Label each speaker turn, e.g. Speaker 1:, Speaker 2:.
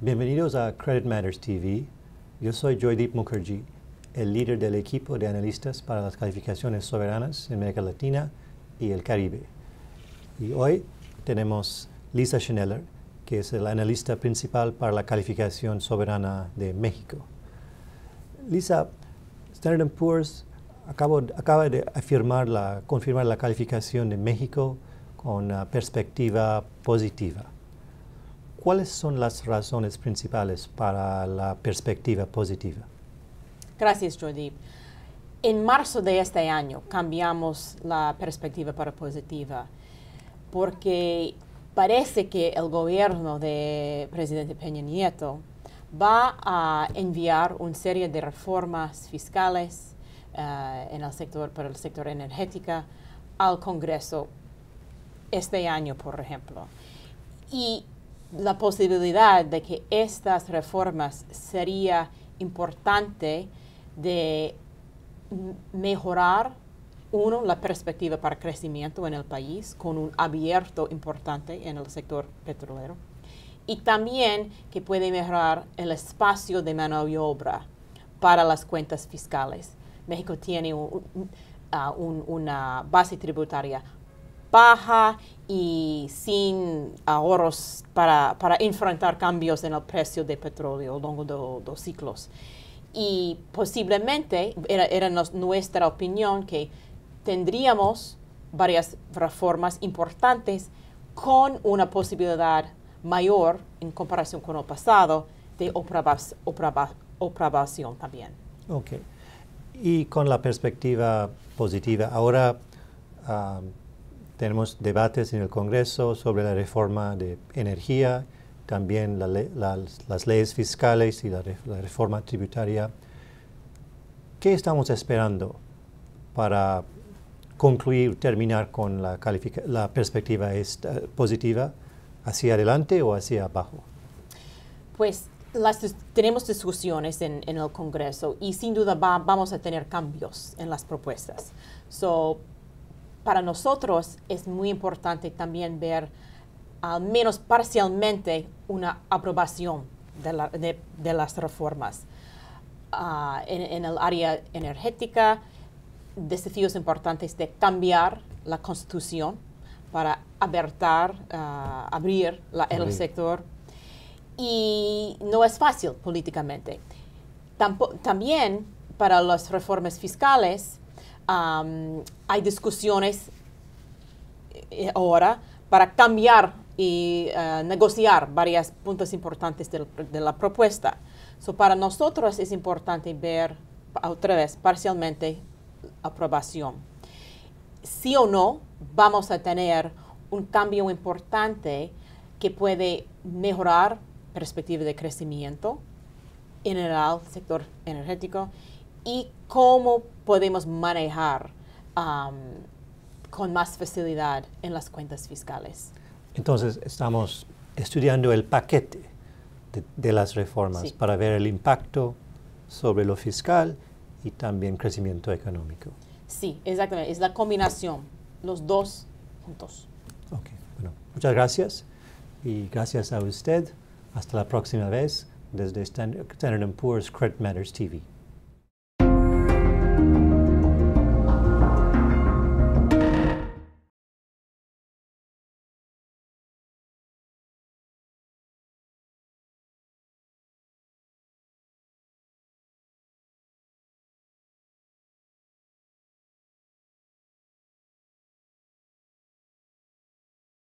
Speaker 1: Bienvenidos a Credit Matters TV. Yo soy Joydeep Mukherjee, el líder del equipo de analistas para las calificaciones soberanas en América Latina y el Caribe. Y hoy tenemos Lisa Schneller, que es la analista principal para la calificación soberana de México. Lisa, Standard Poor's acaba de afirmar la, confirmar la calificación de México con perspectiva positiva. ¿Cuáles son las razones principales para la perspectiva positiva?
Speaker 2: Gracias, Jordi. En marzo de este año cambiamos la perspectiva para positiva porque parece que el gobierno de presidente Peña Nieto va a enviar una serie de reformas fiscales eh, en el sector, para el sector energética al Congreso este año, por ejemplo. Y la posibilidad de que estas reformas sería importante de mejorar, uno, la perspectiva para crecimiento en el país, con un abierto importante en el sector petrolero, y también que puede mejorar el espacio de obra para las cuentas fiscales. México tiene un, ah, una base tributaria baja y sin ahorros para, enfrentar cambios en el precio de petróleo a lo largo de los ciclos. Y posiblemente, era, nuestra opinión, que tendríamos varias reformas importantes con una posibilidad mayor en comparación con el pasado de aprobación también.
Speaker 1: Ok. Y con la perspectiva positiva, ahora ah, tenemos debates en el Congreso sobre la reforma de energía, también las, leyes fiscales y la, reforma tributaria. ¿Qué estamos esperando para concluir, terminar con la, la perspectiva positiva hacia adelante o hacia abajo?
Speaker 2: Pues tenemos discusiones en, el Congreso y sin duda vamos a tener cambios en las propuestas. So, para nosotros es muy importante también ver al menos parcialmente una aprobación de, las reformas ah, en, el área energética, desafíos importantes de cambiar la constitución para abertar, ah, abrir el sector. Y no es fácil políticamente. también para las reformas fiscales, hay discusiones eh, ahora para cambiar y eh, negociar varios puntos importantes de, la propuesta. So, para nosotros es importante ver otra vez parcialmente aprobación. Sí o no, vamos a tener un cambio importante que puede mejorar perspectiva de crecimiento en el sector energético y cómo podemos manejar um, con más facilidad en las cuentas fiscales.
Speaker 1: Entonces, estamos estudiando el paquete de, las reformas para ver el impacto sobre lo fiscal y también crecimiento económico.
Speaker 2: Sí, exactamente. Es la combinación, los dos juntos.
Speaker 1: Ok, bueno, muchas gracias y gracias a usted. Hasta la próxima vez desde Standard Poor's Credit Matters TV.